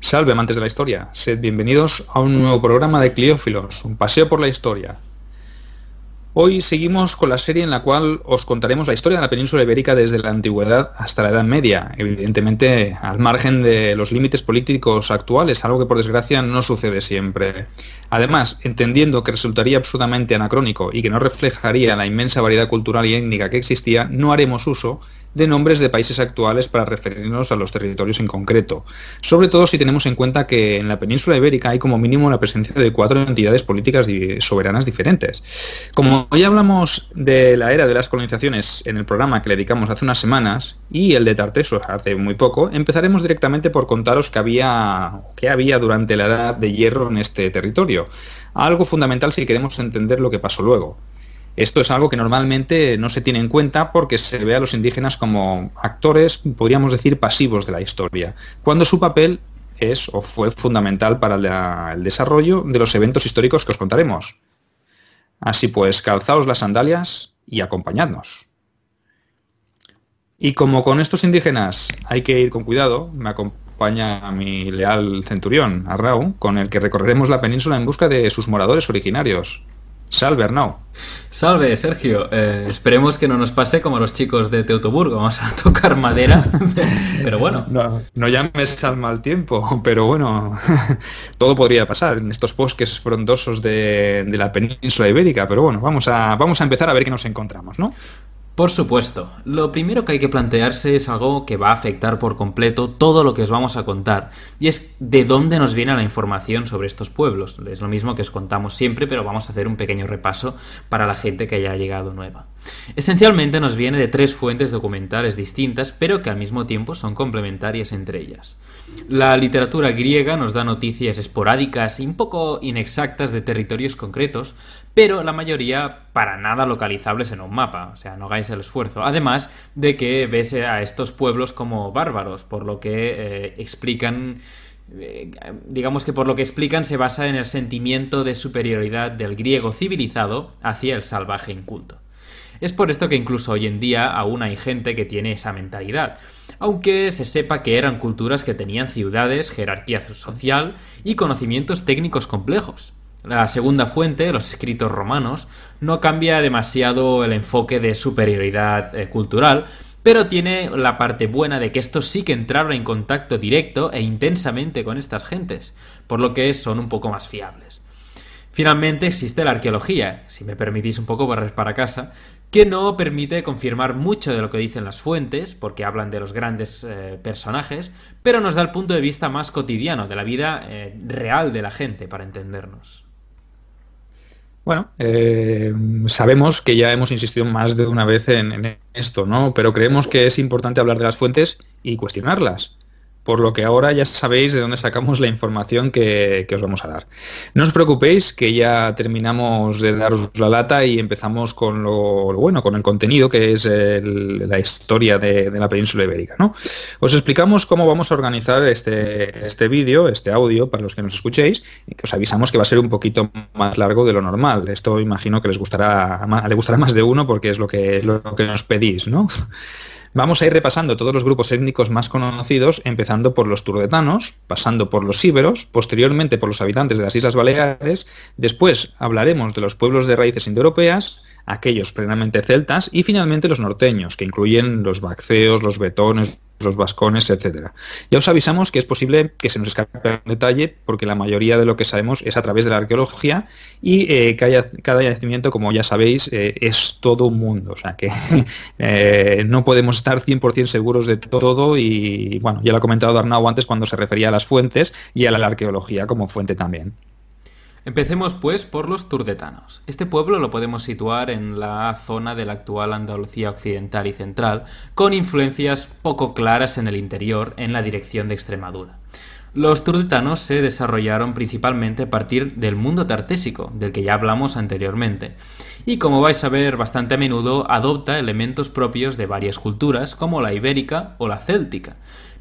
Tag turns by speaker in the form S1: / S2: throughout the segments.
S1: Salve amantes de la historia, sed bienvenidos a un nuevo programa de Cleófilos, un paseo por la historia. Hoy seguimos con la serie en la cual os contaremos la historia de la península ibérica desde la antigüedad hasta la Edad Media, evidentemente al margen de los límites políticos actuales, algo que por desgracia no sucede siempre. Además, entendiendo que resultaría absolutamente anacrónico y que no reflejaría la inmensa variedad cultural y étnica que existía, no haremos uso de nombres de países actuales para referirnos a los territorios en concreto, sobre todo si tenemos en cuenta que en la península ibérica hay como mínimo la presencia de cuatro entidades políticas soberanas diferentes. Como hoy hablamos de la era de las colonizaciones en el programa que le dedicamos hace unas semanas y el de Tartessos hace muy poco, empezaremos directamente por contaros qué había, que había durante la edad de hierro en este territorio, algo fundamental si queremos entender lo que pasó luego. Esto es algo que normalmente no se tiene en cuenta porque se ve a los indígenas como actores, podríamos decir, pasivos de la historia, cuando su papel es o fue fundamental para el desarrollo de los eventos históricos que os contaremos. Así pues, calzaos las sandalias y acompañadnos. Y como con estos indígenas hay que ir con cuidado, me acompaña mi leal centurión, Arrau, con el que recorreremos la península en busca de sus moradores originarios, Salve, Arnau. Salve, Sergio. Eh, esperemos que no nos pase como los chicos de Teutoburgo. Vamos a tocar madera. pero bueno. No, llames al mal tiempo, pero bueno, todo podría pasar en estos bosques frondosos de, la península ibérica. Pero bueno, vamos a, vamos a empezar a ver qué nos encontramos, ¿no? Por supuesto,
S2: lo primero que hay que plantearse es algo que va a afectar por completo todo lo que os vamos a contar, y es de dónde nos viene la información sobre estos pueblos. Es lo mismo que os contamos siempre, pero vamos a hacer un pequeño repaso para la gente que haya llegado nueva. Esencialmente nos viene de tres fuentes documentales distintas, pero que al mismo tiempo son complementarias entre ellas. La literatura griega nos da noticias esporádicas y un poco inexactas de territorios concretos, pero la mayoría para nada localizables en un mapa, o sea, no hagáis el esfuerzo. Además de que ves a estos pueblos como bárbaros, por lo que eh, explican eh, digamos que por lo que explican se basa en el sentimiento de superioridad del griego civilizado hacia el salvaje inculto. Es por esto que incluso hoy en día aún hay gente que tiene esa mentalidad, aunque se sepa que eran culturas que tenían ciudades, jerarquía social y conocimientos técnicos complejos. La segunda fuente, los escritos romanos, no cambia demasiado el enfoque de superioridad eh, cultural, pero tiene la parte buena de que estos sí que entraron en contacto directo e intensamente con estas gentes, por lo que son un poco más fiables. Finalmente existe la arqueología, si me permitís un poco barrer para casa, que no permite confirmar mucho de lo que dicen las fuentes, porque hablan de los grandes eh, personajes, pero nos da el punto de vista más cotidiano, de la vida eh, real de la gente, para entendernos.
S1: Bueno, eh, sabemos que ya hemos insistido más de una vez en, en, esto, ¿no? Pero creemos que es importante hablar de las fuentes y cuestionarlas por lo que ahora ya sabéis de dónde sacamos la información que, os vamos a dar. No os preocupéis que ya terminamos de daros la lata y empezamos con lo, bueno, con el contenido que es la historia de, la península ibérica. Os explicamos cómo vamos a organizar este, este vídeo, este audio, para los que nos escuchéis, que os avisamos que va a ser un poquito más largo de lo normal. Esto imagino que les gustará, le gustará más de uno porque es lo que, lo que nos pedís, ¿no? Vamos a ir repasando todos los grupos étnicos más conocidos, empezando por los turdetanos, pasando por los íberos, posteriormente por los habitantes de las Islas Baleares, después hablaremos de los pueblos de raíces indoeuropeas, aquellos plenamente celtas y finalmente los norteños, que incluyen los bacceos, los betones, los vascones, etcétera. Ya os avisamos que es posible que se nos escape un detalle, porque la mayoría de lo que sabemos es a través de la arqueología y cada, eh, cada, yacimiento, como ya sabéis, eh, es todo un mundo. O sea que eh, no podemos estar 100% seguros de todo y, bueno, ya lo ha comentado Arnau antes cuando se refería a las fuentes y a la arqueología como fuente también.
S2: Empecemos pues por los turdetanos. Este pueblo lo podemos situar en la zona de la actual Andalucía occidental y central, con influencias poco claras en el interior en la dirección de Extremadura. Los turdetanos se desarrollaron principalmente a partir del mundo tartésico, del que ya hablamos anteriormente, y como vais a ver bastante a menudo adopta elementos propios de varias culturas como la ibérica o la céltica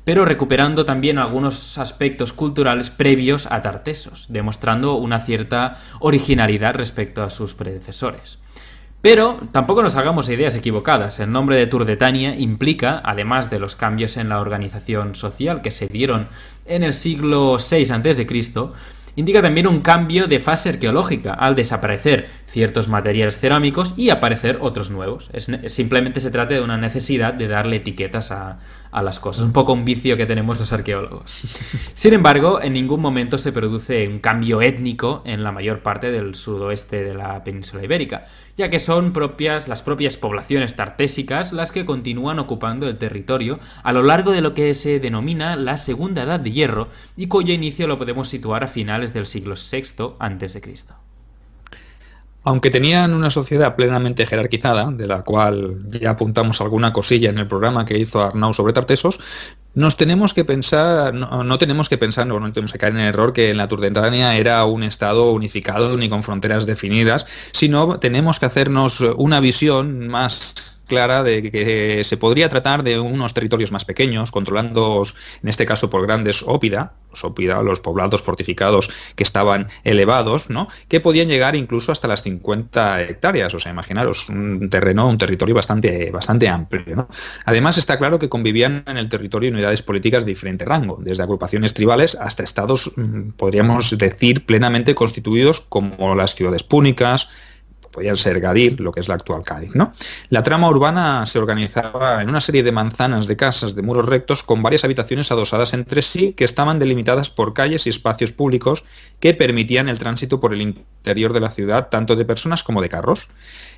S2: pero recuperando también algunos aspectos culturales previos a Tartesos, demostrando una cierta originalidad respecto a sus predecesores. Pero tampoco nos hagamos ideas equivocadas. El nombre de Turdetania implica, además de los cambios en la organización social que se dieron en el siglo VI a.C., indica también un cambio de fase arqueológica al desaparecer ciertos materiales cerámicos y aparecer otros nuevos. simplemente se trata de una necesidad de darle etiquetas a, a las cosas. Un poco un vicio que tenemos los arqueólogos. Sin embargo, en ningún momento se produce un cambio étnico en la mayor parte del sudoeste de la península ibérica, ya que son propias, las propias poblaciones tartésicas las que continúan ocupando el territorio a lo largo de lo que se denomina la Segunda Edad de Hierro y cuyo inicio lo podemos situar a finales del siglo VI a.C.
S1: Aunque tenían una sociedad plenamente jerarquizada, de la cual ya apuntamos alguna cosilla en el programa que hizo Arnau sobre Tartesos, nos tenemos que pensar, no, tenemos que pensar, no, no tenemos que caer en el error que en la Turdentania era un Estado unificado ni con fronteras definidas, sino tenemos que hacernos una visión más clara de que eh, se podría tratar de unos territorios más pequeños, controlando, en este caso por grandes ópida, los ópida, los poblados fortificados que estaban elevados, ¿no? que podían llegar incluso hasta las 50 hectáreas, o sea, imaginaros un terreno, un territorio bastante, bastante amplio. Además está claro que convivían en el territorio unidades políticas de diferente rango, desde agrupaciones tribales hasta estados, mm, podríamos decir, plenamente constituidos como las ciudades púnicas, podían ser Gadir, lo que es la actual Cádiz. ¿no? La trama urbana se organizaba en una serie de manzanas de casas de muros rectos con varias habitaciones adosadas entre sí que estaban delimitadas por calles y espacios públicos que permitían el tránsito por el interior de la ciudad, tanto de personas como de carros.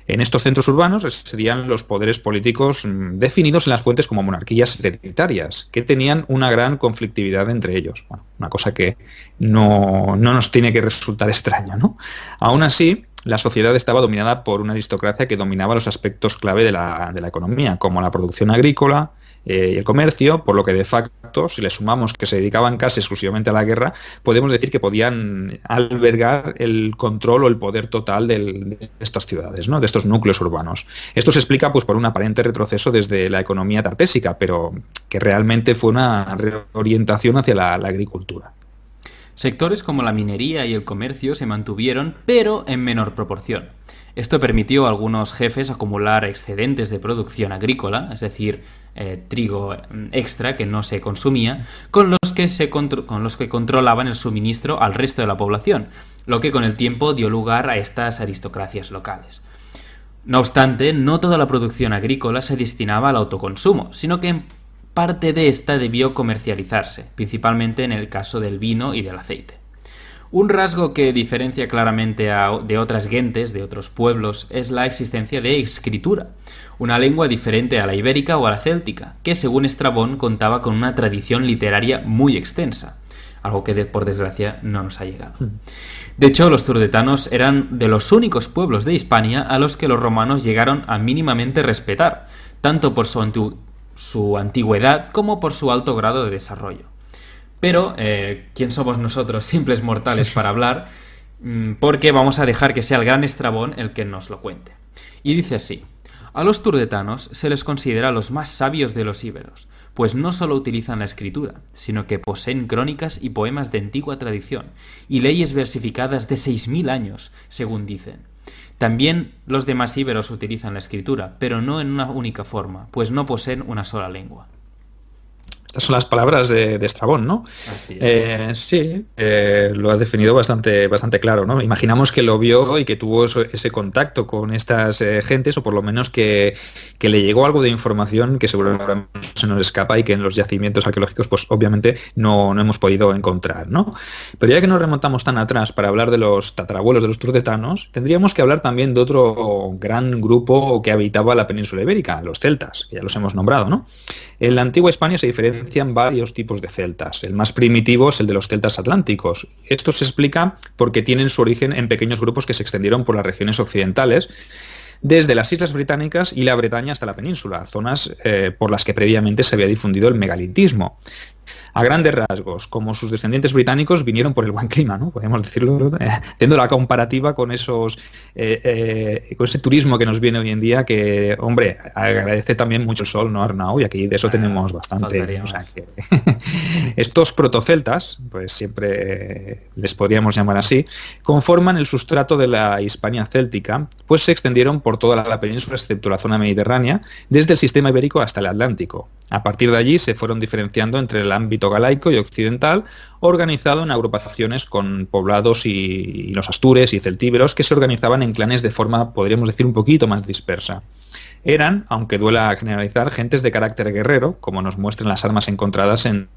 S1: En estos centros urbanos residían los poderes políticos mm, definidos en las fuentes como monarquías hereditarias, que tenían una gran conflictividad entre ellos. Bueno, una cosa que no, nos tiene que resultar extraña, ¿no? Aún así, la sociedad estaba dominada por una aristocracia que dominaba los aspectos clave de la, economía, como la producción agrícola eh, y el comercio, por lo que de facto, si le sumamos que se dedicaban casi exclusivamente a la guerra, podemos decir que podían albergar el control o el poder total de estas ciudades, ¿no? de estos núcleos urbanos. Esto se explica pues, por un aparente retroceso desde la economía tartésica, pero que realmente fue una reorientación hacia la agricultura.
S2: Sectores como la minería y el comercio se mantuvieron, pero en menor proporción. Esto permitió a algunos jefes acumular excedentes de producción agrícola, es decir, eh, trigo mm, extra que no se consumía, con los que, se con los que controlaban el suministro al resto de la población, lo que con el tiempo dio lugar a estas aristocracias locales. No obstante, no toda la producción agrícola se destinaba al autoconsumo, sino que en parte de esta debió comercializarse, principalmente en el caso del vino y del aceite. Un rasgo que diferencia claramente a, de otras gentes, de otros pueblos, es la existencia de escritura, una lengua diferente a la ibérica o a la céltica, que según Estrabón contaba con una tradición literaria muy extensa, algo que por desgracia no nos ha llegado. Hmm. De hecho, los turdetanos eran de los únicos pueblos de Hispania a los que los romanos llegaron a mínimamente respetar, tanto por su su antigüedad como por su alto grado de desarrollo. Pero, eh, ¿quién somos nosotros, simples mortales, para hablar? Mm, porque vamos a dejar que sea el gran Estrabón el que nos lo cuente. Y dice así, a los turdetanos se les considera los más sabios de los íberos, pues no solo utilizan la escritura, sino que poseen crónicas y poemas de antigua tradición, y leyes versificadas de seis mil años, según dicen. También los demás íberos utilizan la escritura, pero no en una única forma, pues no poseen una sola lengua.
S1: Estas son las palabras de, Estrabón, ¿no? Eh, sí, eh, lo ha definido bastante, bastante claro, ¿no? Imaginamos que lo vio y que tuvo ese contacto con estas eh, gentes, o por lo menos que, le llegó algo de información que seguramente se nos escapa y que en los yacimientos arqueológicos, pues obviamente no, hemos podido encontrar, ¿no? Pero ya que nos remontamos tan atrás para hablar de los tatarabuelos de los turdetanos, tendríamos que hablar también de otro gran grupo que habitaba la península ibérica, los celtas, que ya los hemos nombrado, ¿no? En la antigua España se diferencia varios tipos de celtas. El más primitivo es el de los celtas atlánticos. Esto se explica porque tienen su origen en pequeños grupos que se extendieron por las regiones occidentales desde las Islas Británicas y la Bretaña hasta la península, zonas eh, por las que previamente se había difundido el megalitismo. A grandes rasgos, como sus descendientes británicos vinieron por el buen clima, ¿no? Podemos decirlo, eh, teniendo la comparativa con esos eh, eh, con ese turismo que nos viene hoy en día, que, hombre, agradece también mucho el sol, ¿no, Arnau? Y aquí de eso ah, tenemos bastante. estos protoceltas, pues siempre les podríamos llamar así, conforman el sustrato de la Hispania céltica, pues se extendieron por toda la península, excepto la zona mediterránea, desde el sistema ibérico hasta el Atlántico. A partir de allí se fueron diferenciando entre la ámbito galaico y occidental organizado en agrupaciones con poblados y, los astures y celtíberos que se organizaban en clanes de forma, podríamos decir, un poquito más dispersa. Eran, aunque duela generalizar, gentes de carácter guerrero, como nos muestran las armas encontradas en,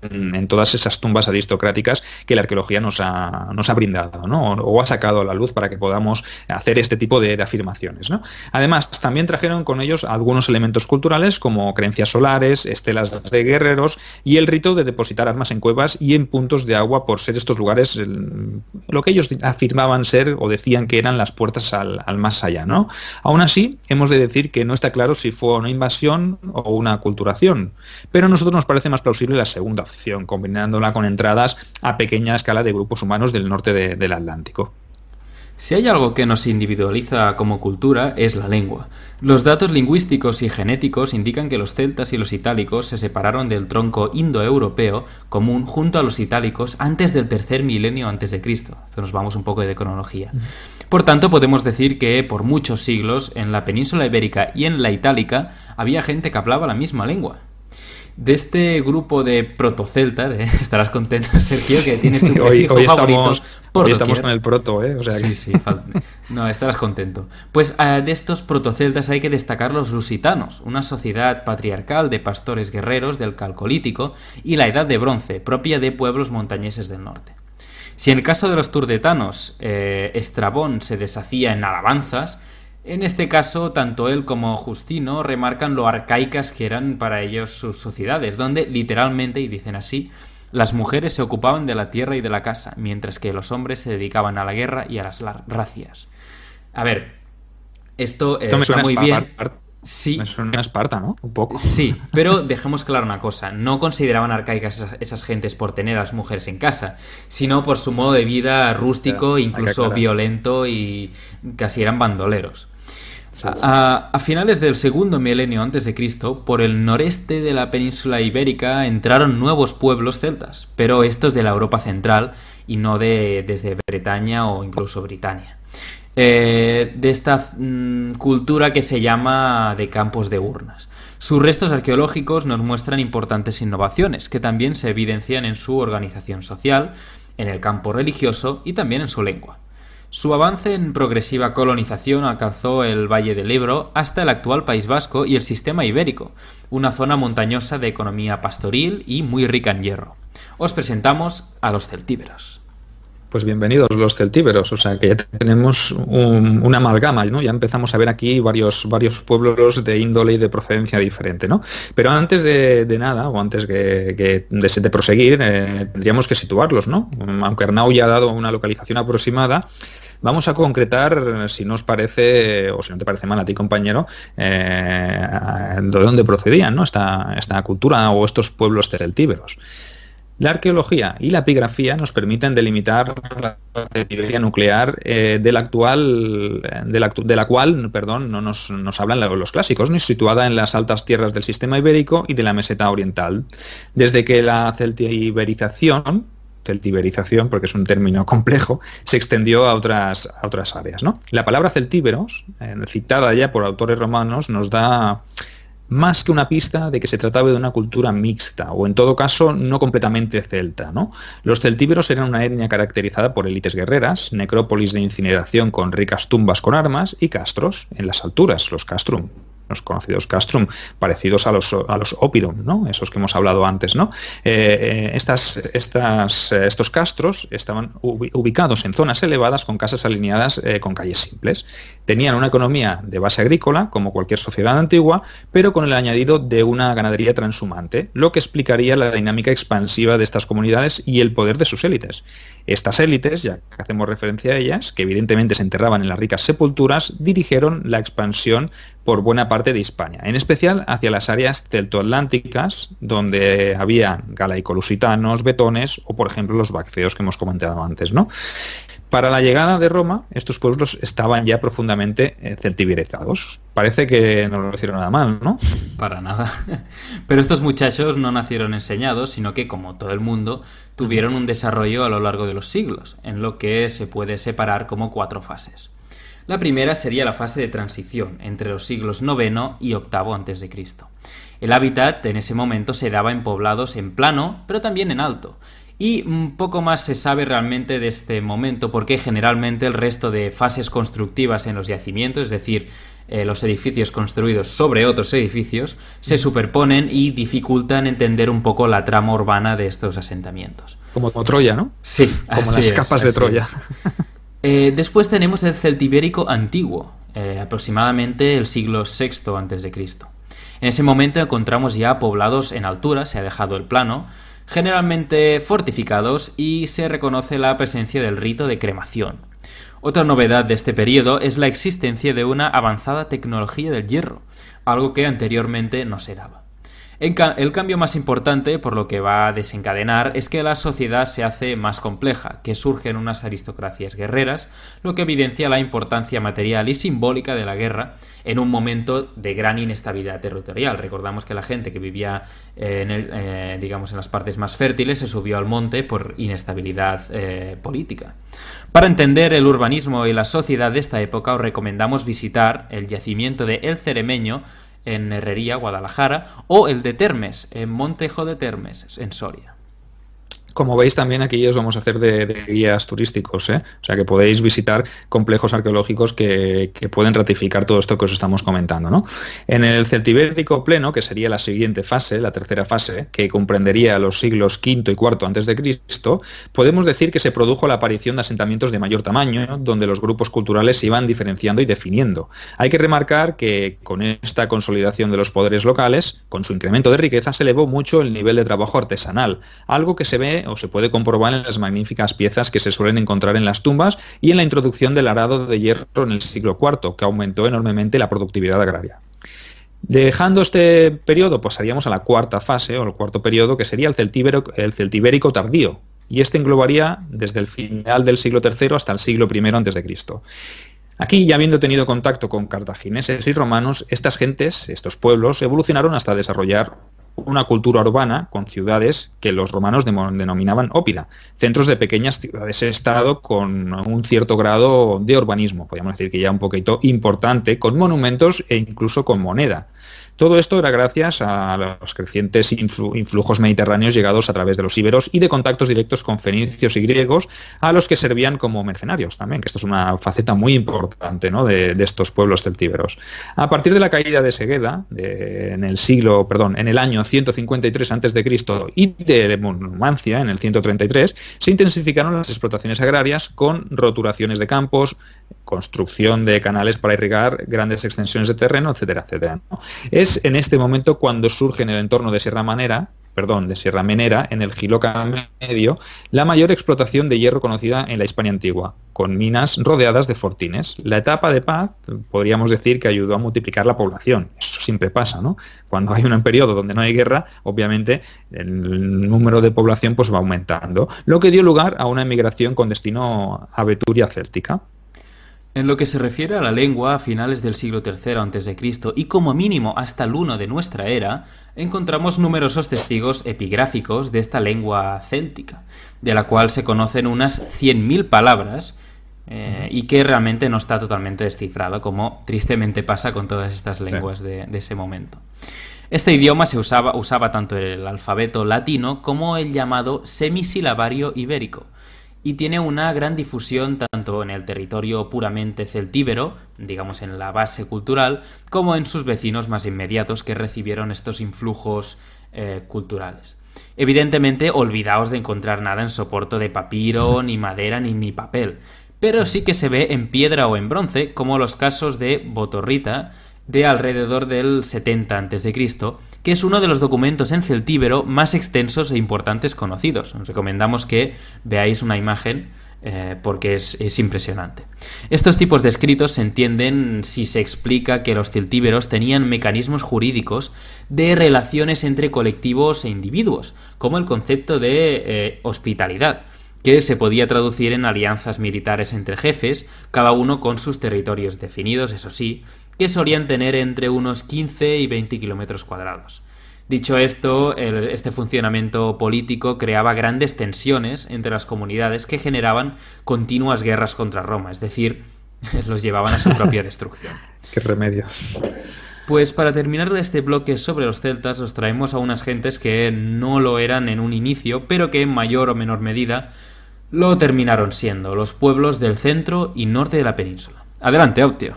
S1: todas esas tumbas aristocráticas que la arqueología nos ha, nos ha brindado, ¿no? o, ha sacado a la luz para que podamos hacer este tipo de, afirmaciones. Además, también trajeron con ellos algunos elementos culturales como creencias solares, estelas de guerreros y el rito de depositar armas en cuevas y en puntos de de agua por ser estos lugares lo que ellos afirmaban ser o decían que eran las puertas al, más allá. ¿no? Aún así, hemos de decir que no está claro si fue una invasión o una culturación. pero a nosotros nos parece más plausible la segunda opción, combinándola con entradas a pequeña escala de grupos humanos del norte del Atlántico. Si hay algo que nos
S2: individualiza como cultura es la lengua. Los datos lingüísticos y genéticos indican que los celtas y los itálicos se separaron del tronco indoeuropeo común junto a los itálicos antes del tercer milenio antes de Cristo. nos vamos un poco de cronología. Por tanto, podemos decir que por muchos siglos en la península ibérica y en la itálica había gente que hablaba la misma lengua de este grupo de protoceltas, ¿eh? estarás contento, Sergio, que tienes tu prefijo favorito. Estamos, estamos con el proto, ¿eh? no, estarás contento. Pues ah, de estos protoceltas hay que destacar los lusitanos, una sociedad patriarcal de pastores guerreros del Calcolítico y la Edad de Bronce, propia de pueblos montañeses del norte. Si en el caso de los turdetanos, eh, Estrabón se deshacía en alabanzas, en este caso, tanto él como Justino remarcan lo arcaicas que eran para ellos sus sociedades, donde literalmente, y dicen así, las mujeres se ocupaban de la tierra y de la casa, mientras que los hombres se dedicaban a la guerra y a las
S1: racias.
S2: A ver, esto, eh, muy bien.
S1: sí. Esparta, ¿no? Un poco. Sí,
S2: pero dejemos claro una cosa. No consideraban arcaicas esas, gentes por tener a las mujeres en casa, sino por su modo de vida rústico, incluso violento y casi eran bandoleros. A, finales del segundo milenio antes de Cristo, por el noreste de la península ibérica entraron nuevos pueblos celtas, pero estos de la Europa central y no de, desde Bretaña o incluso Britania. Eh, de esta mm, cultura que se llama de campos de urnas. Sus restos arqueológicos nos muestran importantes innovaciones que también se evidencian en su organización social, en el campo religioso y también en su lengua. Su avance en progresiva colonización alcanzó el Valle del Ebro hasta el actual País Vasco y el sistema ibérico, una zona montañosa de economía pastoril y muy rica en hierro. Os presentamos a los
S1: celtíberos. Pues bienvenidos los celtíberos, o sea que ya tenemos un, una amalgama, ¿no? Ya empezamos a ver aquí varios, varios pueblos de índole y de procedencia diferente, ¿no? Pero antes de, nada, o antes que, de, proseguir, eh, tendríamos que situarlos, ¿no? Aunque Arnau ya ha dado una localización aproximada, Vamos a concretar, si nos parece, o si no te parece mal a ti, compañero, eh, de dónde procedían ¿no? esta, cultura o estos pueblos celtíberos. La arqueología y la epigrafía nos permiten delimitar la celtiberia nuclear eh, de, la actual, eh, de, la, cual perdón, no nos, nos hablan los clásicos, ni situada en las altas tierras del sistema ibérico y de la meseta oriental. Desde que la celtiberización celtiberización, porque es un término complejo, se extendió a otras, otras áreas. ¿no? La palabra celtíberos, eh, citada ya por autores romanos, nos da más que una pista de que se trataba de una cultura mixta, o en todo caso no completamente celta. ¿no? Los celtíberos eran una etnia caracterizada por élites guerreras, necrópolis de incineración con ricas tumbas con armas y castros en las alturas, los castrum, los conocidos castrum, parecidos a los, a los opidum, ¿no? esos que hemos hablado antes. ¿no? Eh, eh, estas, estas, eh, estos castros estaban ubicados en zonas elevadas con casas alineadas con calles simples. Tenían una economía de base agrícola, como cualquier sociedad antigua, pero con el añadido de una ganadería transhumante, lo que explicaría la dinámica expansiva de estas comunidades y el poder de sus élites. Estas élites, ya que hacemos referencia a ellas, que evidentemente se enterraban en las ricas sepulturas, dirigieron la expansión por buena parte de España, en especial hacia las áreas celtoatlánticas, donde había galaicolusitanos, betones o, por ejemplo, los vacceos que hemos comentado antes. ¿no? Para la llegada de Roma, estos pueblos estaban ya profundamente eh, celtiberizados. Parece que no lo hicieron nada mal, ¿no? Para nada.
S2: Pero estos muchachos no nacieron enseñados, sino que, como todo el mundo, tuvieron un desarrollo a lo largo de los siglos, en lo que se puede separar como cuatro fases. La primera sería la fase de transición entre los siglos IX y VIII a.C. El hábitat en ese momento se daba en poblados en plano, pero también en alto, y un poco más se sabe realmente de este momento porque generalmente el resto de fases constructivas en los yacimientos, es decir, eh, los edificios construidos sobre otros edificios, se superponen y dificultan entender un poco la trama urbana de estos asentamientos. Como, Troya, ¿no? Sí, como las capas de Troya. Eh, después tenemos el celtibérico antiguo, eh, aproximadamente el siglo VI a.C. En ese momento encontramos ya poblados en altura, se ha dejado el plano, generalmente fortificados, y se reconoce la presencia del rito de cremación. Otra novedad de este periodo es la existencia de una avanzada tecnología del hierro, algo que anteriormente no se daba. El cambio más importante, por lo que va a desencadenar, es que la sociedad se hace más compleja, que surgen unas aristocracias guerreras, lo que evidencia la importancia material y simbólica de la guerra en un momento de gran inestabilidad territorial. Recordamos que la gente que vivía eh, en, eh, digamos, en las partes más fértiles se subió al monte por inestabilidad eh, política. Para entender el urbanismo y la sociedad de esta época, os recomendamos visitar el yacimiento de El Ceremeño, en Herrería, Guadalajara, o el de Termes, en Montejo de Termes, en Soria.
S1: Como veis también aquí os vamos a hacer de, guías turísticos, ¿eh? o sea que podéis visitar complejos arqueológicos que, pueden ratificar todo esto que os estamos comentando. En el Celtibérico pleno, que sería la siguiente fase, la tercera fase, que comprendería los siglos V y IV antes de Cristo, podemos decir que se produjo la aparición de asentamientos de mayor tamaño, donde los grupos culturales se iban diferenciando y definiendo. Hay que remarcar que con esta consolidación de los poderes locales, con su incremento de riqueza, se elevó mucho el nivel de trabajo artesanal, algo que se ve o se puede comprobar en las magníficas piezas que se suelen encontrar en las tumbas y en la introducción del arado de hierro en el siglo IV, que aumentó enormemente la productividad agraria. Dejando este periodo, pasaríamos pues a la cuarta fase o el cuarto periodo, que sería el el celtibérico tardío, y este englobaría desde el final del siglo III hasta el siglo I a.C. Aquí, ya habiendo tenido contacto con cartagineses y romanos, estas gentes, estos pueblos, evolucionaron hasta desarrollar una cultura urbana con ciudades que los romanos denominaban ópida, centros de pequeñas ciudades-estado con un cierto grado de urbanismo, podríamos decir que ya un poquito importante, con monumentos e incluso con moneda. Todo esto era gracias a los crecientes influjos mediterráneos llegados a través de los íberos y de contactos directos con fenicios y griegos, a los que servían como mercenarios también, que esto es una faceta muy importante de, estos pueblos celtíberos. A partir de la caída de Segueda, en el siglo, perdón, en el año 153 a.C. y de Numancia, en el 133, se intensificaron las explotaciones agrarias con roturaciones de campos, construcción de canales para irrigar grandes extensiones de terreno, etcétera, etcétera es en este momento cuando surge en el entorno de Sierra Manera, perdón, de Sierra Menera, en el Giloca Medio, la mayor explotación de hierro conocida en la Hispania antigua, con minas rodeadas de fortines. La etapa de paz, podríamos decir que ayudó a multiplicar la población. Eso siempre pasa, ¿no? Cuando hay un periodo donde no hay guerra, obviamente el número de población pues, va aumentando, lo que dio lugar a una emigración con destino a Veturia céltica.
S2: En lo que se refiere a la lengua, a finales del siglo III a.C. y como mínimo hasta el 1 de nuestra era, encontramos numerosos testigos epigráficos de esta lengua céltica, de la cual se conocen unas 100.000 palabras eh, y que realmente no está totalmente descifrado, como tristemente pasa con todas estas lenguas de, ese momento. Este idioma se usaba, usaba tanto el alfabeto latino como el llamado semisilabario ibérico, y tiene una gran difusión tanto en el territorio puramente celtíbero, digamos en la base cultural, como en sus vecinos más inmediatos que recibieron estos influjos eh, culturales. Evidentemente, olvidaos de encontrar nada en soporto de papiro, ni madera, ni, ni papel, pero sí que se ve en piedra o en bronce, como los casos de Botorrita, de alrededor del 70 a.C., que es uno de los documentos en celtíbero más extensos e importantes conocidos. Os recomendamos que veáis una imagen eh, porque es, impresionante. Estos tipos de escritos se entienden si se explica que los celtíberos tenían mecanismos jurídicos de relaciones entre colectivos e individuos, como el concepto de eh, hospitalidad que se podía traducir en alianzas militares entre jefes, cada uno con sus territorios definidos, eso sí, que solían tener entre unos 15 y 20 kilómetros cuadrados. Dicho esto, este funcionamiento político creaba grandes tensiones entre las comunidades que generaban continuas guerras contra Roma, es decir, los llevaban a su propia
S1: destrucción. Qué remedio.
S2: Pues para terminar este bloque sobre los celtas, os traemos a unas gentes que no lo eran en un inicio, pero que en mayor o menor medida lo terminaron siendo, los pueblos del centro y norte de la península. Adelante, Optio!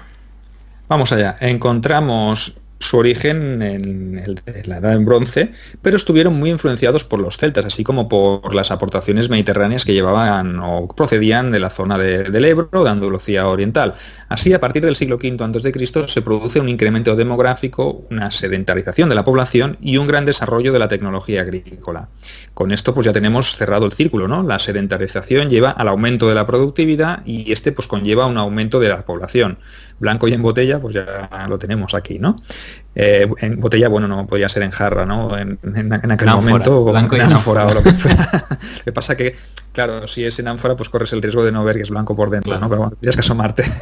S1: Vamos allá, encontramos su origen en, la edad en bronce, pero estuvieron muy influenciados por los celtas, así como por las aportaciones mediterráneas que llevaban o procedían de la zona del Ebro, de Andalucía Oriental. Así, a partir del siglo V a.C. se produce un incremento demográfico, una sedentarización de la población y un gran desarrollo de la tecnología agrícola. Con esto pues ya tenemos cerrado el círculo, ¿no? La sedentarización lleva al aumento de la productividad y este pues conlleva un aumento de la población blanco y en botella, pues ya lo tenemos aquí, ¿no? Eh, en botella, bueno, no podía ser en jarra, ¿no? En, en, aquel momento, o en ánfora o lo que lo que pasa que, claro, si es en ánfora, pues corres el riesgo de no ver que es blanco por dentro, ¿no? Pero bueno, tienes que asomarte.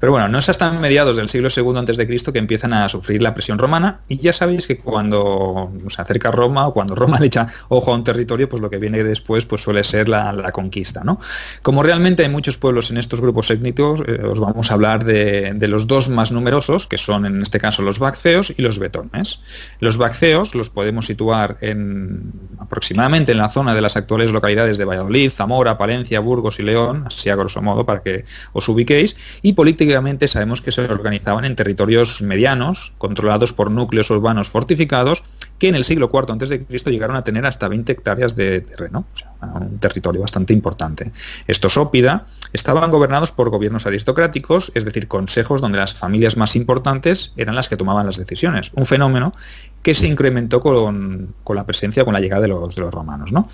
S1: Pero bueno, no es hasta mediados del siglo II antes de Cristo que empiezan a sufrir la presión romana y ya sabéis que cuando se acerca Roma o cuando Roma le echa ojo a un territorio, pues lo que viene después pues suele ser la, conquista, ¿no? Como realmente hay muchos pueblos en estos grupos étnicos, eh, os vamos a hablar de los dos más numerosos, que son en este caso los vacceos y los betones. Los vacceos los podemos situar en, aproximadamente en la zona de las actuales localidades de Valladolid, Zamora, Palencia, Burgos y León, así a grosso modo para que os ubiquéis, y políticamente sabemos que se organizaban en territorios medianos, controlados por núcleos urbanos fortificados, que en el siglo IV Cristo llegaron a tener hasta 20 hectáreas de terreno, o sea, un territorio bastante importante. Estos ópida estaban gobernados por gobiernos aristocráticos, es decir, consejos donde las familias más importantes eran las que tomaban las decisiones, un fenómeno que se incrementó con, la presencia, con la llegada de los, de los romanos. ¿no?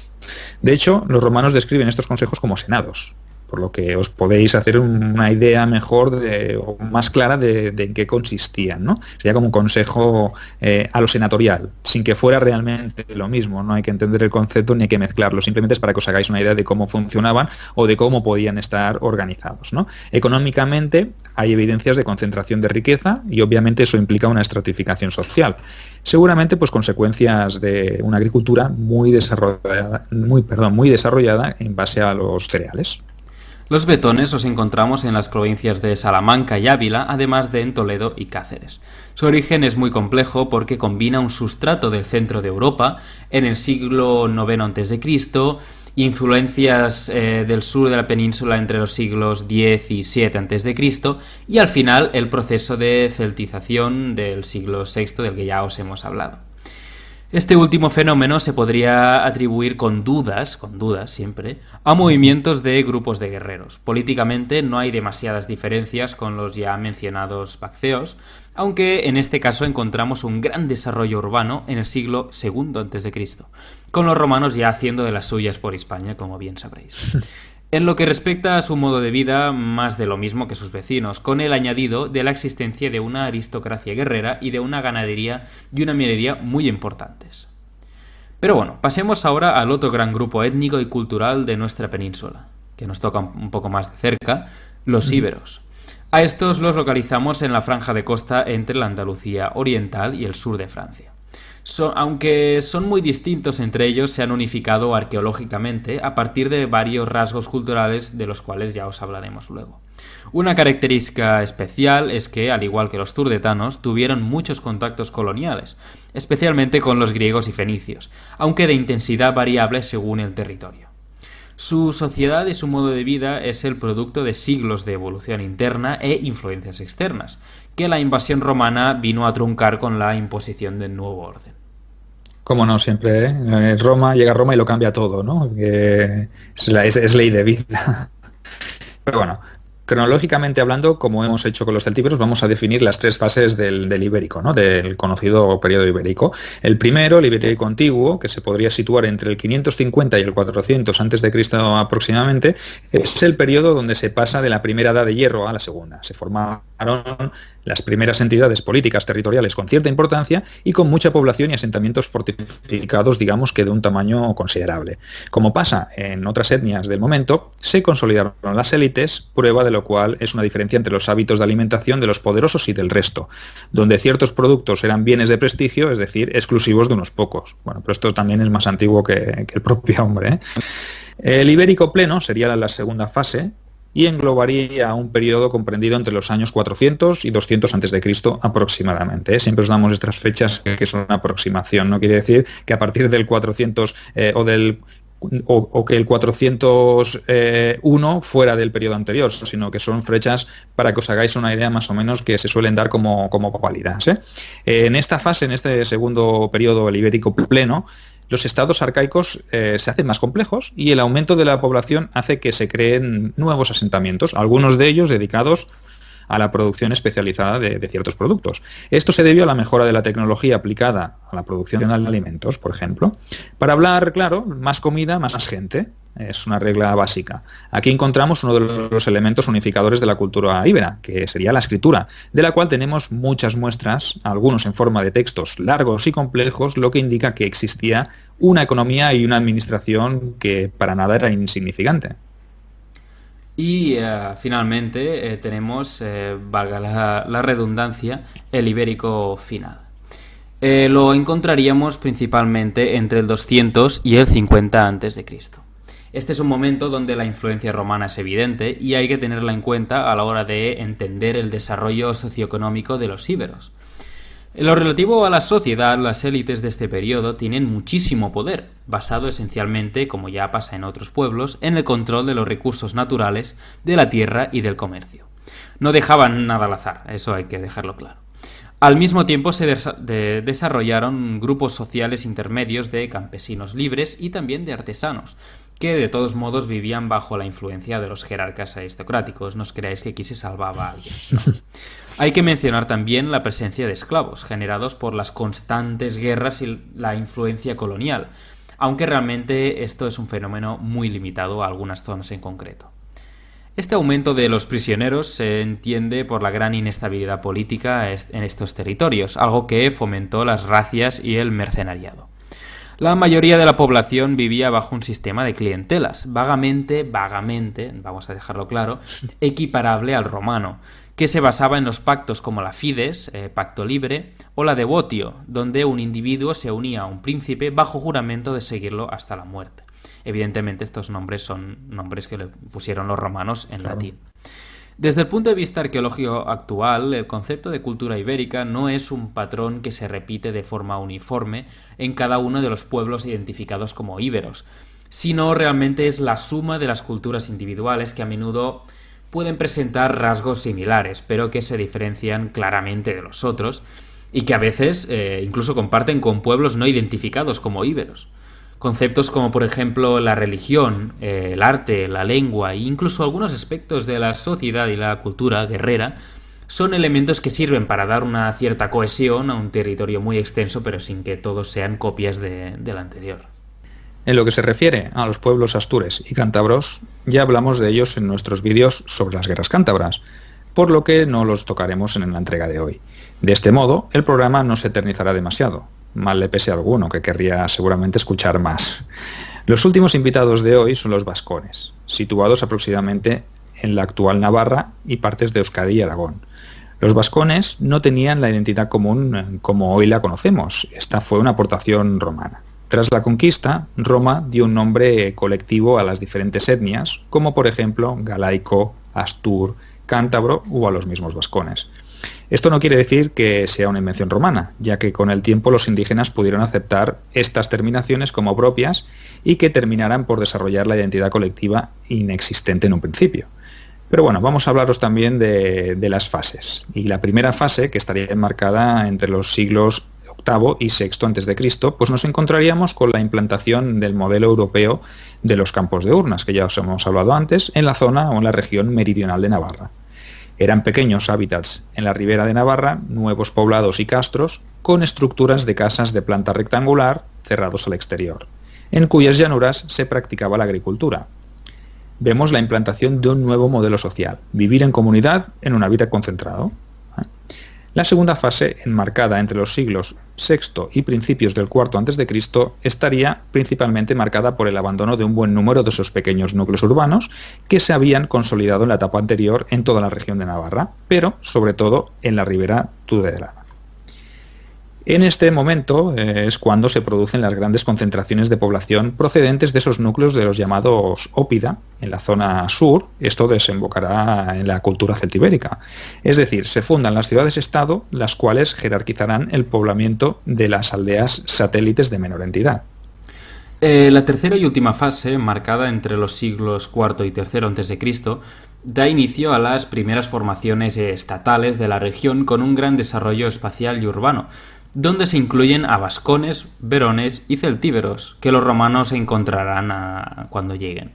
S1: De hecho, los romanos describen estos consejos como senados, por lo que os podéis hacer una idea mejor o más clara de, en qué consistían. ¿no? Sería como un consejo eh, a lo senatorial, sin que fuera realmente lo mismo, no hay que entender el concepto ni hay que mezclarlo, simplemente es para que os hagáis una idea de cómo funcionaban o de cómo podían estar organizados. Económicamente hay evidencias de concentración de riqueza y obviamente eso implica una estratificación social. Seguramente pues consecuencias de una agricultura muy desarrollada, muy, perdón, muy desarrollada en base a los cereales.
S2: Los betones los encontramos en las provincias de Salamanca y Ávila, además de en Toledo y Cáceres. Su origen es muy complejo porque combina un sustrato del centro de Europa en el siglo IX a.C., influencias eh, del sur de la península entre los siglos X y VII a.C. y al final el proceso de celtización del siglo VI del que ya os hemos hablado. Este último fenómeno se podría atribuir con dudas, con dudas siempre, a movimientos de grupos de guerreros. Políticamente no hay demasiadas diferencias con los ya mencionados Bacceos, aunque en este caso encontramos un gran desarrollo urbano en el siglo II a.C., con los romanos ya haciendo de las suyas por España, como bien sabréis. En lo que respecta a su modo de vida, más de lo mismo que sus vecinos, con el añadido de la existencia de una aristocracia guerrera y de una ganadería y una minería muy importantes. Pero bueno, pasemos ahora al otro gran grupo étnico y cultural de nuestra península, que nos toca un poco más de cerca, los íberos. A estos los localizamos en la franja de costa entre la Andalucía oriental y el sur de Francia aunque son muy distintos entre ellos, se han unificado arqueológicamente a partir de varios rasgos culturales de los cuales ya os hablaremos luego. Una característica especial es que, al igual que los turdetanos, tuvieron muchos contactos coloniales, especialmente con los griegos y fenicios, aunque de intensidad variable según el territorio. Su sociedad y su modo de vida es el producto de siglos de evolución interna e influencias externas, que la invasión romana vino a truncar con la imposición del nuevo orden.
S1: Como no, siempre. ¿eh? Eh, Roma llega a Roma y lo cambia todo, ¿no? es, ley de vida. Pero bueno, cronológicamente hablando, como hemos hecho con los celtíberos, vamos a definir las tres fases del, ibérico, ¿no? Del conocido periodo ibérico. El primero, el ibérico contiguo, que se podría situar entre el 550 y el 400 a.C. de aproximadamente, es el periodo donde se pasa de la primera edad de hierro a la segunda. Se formaron las primeras entidades políticas territoriales con cierta importancia y con mucha población y asentamientos fortificados, digamos que de un tamaño considerable. Como pasa en otras etnias del momento, se consolidaron las élites, prueba de lo cual es una diferencia entre los hábitos de alimentación de los poderosos y del resto, donde ciertos productos eran bienes de prestigio, es decir, exclusivos de unos pocos. Bueno, pero esto también es más antiguo que, el propio hombre. ¿eh? El ibérico pleno sería la segunda fase, y englobaría un periodo comprendido entre los años 400 y 200 a.C. aproximadamente. ¿eh? Siempre os damos estas fechas que son una aproximación, no quiere decir que a partir del 400 eh, o del que el 401 eh, fuera del periodo anterior, sino que son fechas para que os hagáis una idea más o menos que se suelen dar como, como En esta fase, en este segundo periodo ibérico pleno, los estados arcaicos eh, se hacen más complejos y el aumento de la población hace que se creen nuevos asentamientos, algunos de ellos dedicados a la producción especializada de, ciertos productos. Esto se debió a la mejora de la tecnología aplicada a la producción de alimentos, por ejemplo. Para hablar, claro, más comida, más gente. Es una regla básica. Aquí encontramos uno de los elementos unificadores de la cultura íbera, que sería la escritura, de la cual tenemos muchas muestras, algunos en forma de textos largos y complejos, lo que indica que existía una economía y una administración que para nada era insignificante.
S2: Y eh, finalmente eh, tenemos, eh, valga la, redundancia, el ibérico final. lo encontraríamos principalmente entre el 200 y el 50 a.C. Este es un momento donde la influencia romana es evidente y hay que tenerla en cuenta a la hora de entender el desarrollo socioeconómico de los íberos. En lo relativo a la sociedad, las élites de este periodo tienen muchísimo poder, basado esencialmente, como ya pasa en otros pueblos, en el control de los recursos naturales, de la tierra y del comercio. No dejaban nada al azar, eso hay que dejarlo claro. Al mismo tiempo se desarrollaron grupos sociales intermedios de campesinos libres y también de artesanos, que de todos modos vivían bajo la influencia de los jerarcas aristocráticos. No os creáis que aquí se salvaba a alguien. Hay que mencionar también la presencia de esclavos, generados por las constantes guerras y la influencia colonial, aunque realmente esto es un fenómeno muy limitado a algunas zonas en concreto. Este aumento de los prisioneros se entiende por la gran inestabilidad política en estos territorios, algo que fomentó las racias y el mercenariado. La mayoría de la población vivía bajo un sistema de clientelas, vagamente, vagamente, vamos a dejarlo claro, equiparable al romano, que se basaba en los pactos como la Fides, eh, pacto libre, o la Devotio, donde un individuo se unía a un príncipe bajo juramento de seguirlo hasta la muerte. Evidentemente estos nombres son nombres que le pusieron los romanos en latín. Desde el punto de vista arqueológico actual, el concepto de cultura ibérica no es un patrón que se repite de forma uniforme en cada uno de los pueblos identificados como íberos, sino realmente es la suma de las culturas individuales que a menudo pueden presentar rasgos similares, pero que se diferencian claramente de los otros y que a veces eh, incluso comparten con pueblos no identificados como íberos. Conceptos como por ejemplo la religión, eh, el arte, la lengua e incluso algunos aspectos de la sociedad y la cultura guerrera son elementos que sirven para dar una cierta cohesión a un territorio muy extenso pero sin que todos
S1: sean copias de, del anterior. En lo que se refiere a los pueblos astures y cántabros, ya hablamos de ellos en nuestros vídeos sobre las guerras cántabras, por lo que no los tocaremos en la entrega de hoy. De este modo, el programa no se eternizará demasiado, mal le pese a alguno que querría seguramente escuchar más. Los últimos invitados de hoy son los vascones, situados aproximadamente en la actual Navarra y partes de Euskadi y Aragón. Los vascones no tenían la identidad común eh, como hoy la conocemos, esta fue una aportación romana. Tras la conquista, Roma dio un nombre colectivo a las diferentes etnias, como por ejemplo galaico, astur, cántabro o a los mismos vascones. Esto no quiere decir que sea una invención romana, ya que con el tiempo los indígenas pudieron aceptar estas terminaciones como propias y que terminaran por desarrollar la identidad colectiva inexistente en un principio. Pero bueno, vamos a hablaros también de, de las fases. Y la primera fase, que estaría enmarcada entre los siglos Octavo y sexto antes de Cristo, pues nos encontraríamos con la implantación del modelo europeo de los campos de urnas, que ya os hemos hablado antes, en la zona o en la región meridional de Navarra. Eran pequeños hábitats en la ribera de Navarra, nuevos poblados y castros, con estructuras de casas de planta rectangular cerrados al exterior, en cuyas llanuras se practicaba la agricultura. Vemos la implantación de un nuevo modelo social, vivir en comunidad en un hábitat concentrado. La segunda fase, enmarcada entre los siglos VI y principios del IV a.C., estaría principalmente marcada por el abandono de un buen número de esos pequeños núcleos urbanos que se habían consolidado en la etapa anterior en toda la región de Navarra, pero sobre todo en la ribera Tudela. En este momento eh, es cuando se producen las grandes concentraciones de población procedentes de esos núcleos de los llamados ópida en la zona sur. Esto desembocará en la cultura celtibérica. Es decir, se fundan las ciudades-estado, las cuales jerarquizarán el poblamiento de las aldeas satélites de menor entidad. Eh, la tercera y última fase, marcada entre los siglos
S2: IV y III a.C., da inicio a las primeras formaciones estatales de la región con un gran desarrollo espacial y urbano, donde se incluyen a vascones, verones y celtíberos, que los romanos encontrarán cuando lleguen.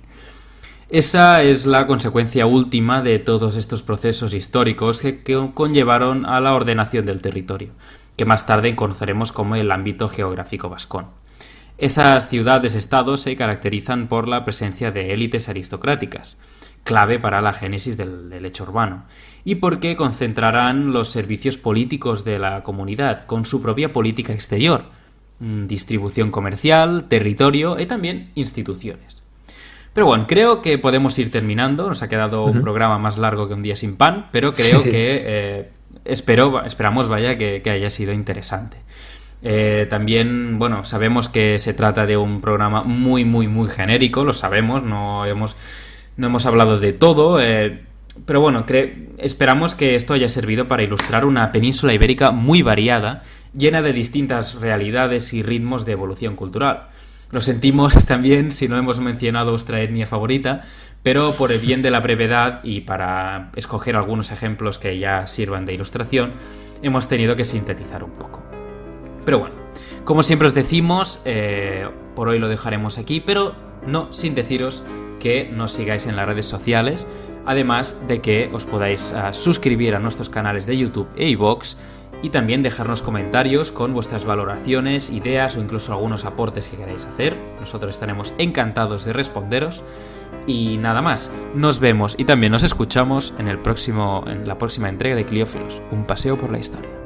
S2: Esa es la consecuencia última de todos estos procesos históricos que, que conllevaron a la ordenación del territorio, que más tarde conoceremos como el ámbito geográfico vascón. Esas ciudades-estados se caracterizan por la presencia de élites aristocráticas, clave para la génesis del, hecho urbano, y porque concentrarán los servicios políticos de la comunidad con su propia política exterior, mm, distribución comercial, territorio y también instituciones. Pero bueno, creo que podemos ir terminando. Nos ha quedado un programa más largo que un día sin pan, pero creo que eh, espero, esperamos vaya que, haya sido interesante. Eh, también, bueno, sabemos que se trata de un programa muy, muy, muy genérico, lo sabemos, no hemos no hemos hablado de todo, eh, pero bueno, esperamos que esto haya servido para ilustrar una península ibérica muy variada, llena de distintas realidades y ritmos de evolución cultural. Lo sentimos también si no hemos mencionado nuestra etnia favorita, pero por el bien de la brevedad y para escoger algunos ejemplos que ya sirvan de ilustración, hemos tenido que sintetizar un poco. Pero bueno, como siempre os decimos, eh, por hoy lo dejaremos aquí, pero no sin deciros que nos sigáis en las redes sociales, además de que os podáis ah, suscribir a nuestros canales de YouTube e iVoox y también dejarnos comentarios con vuestras valoraciones, ideas o incluso algunos aportes que queráis hacer. Nosotros estaremos encantados de responderos. Y nada más, nos vemos y también nos escuchamos en, el próximo, en la próxima entrega de Cliófilos,
S1: un paseo por la historia.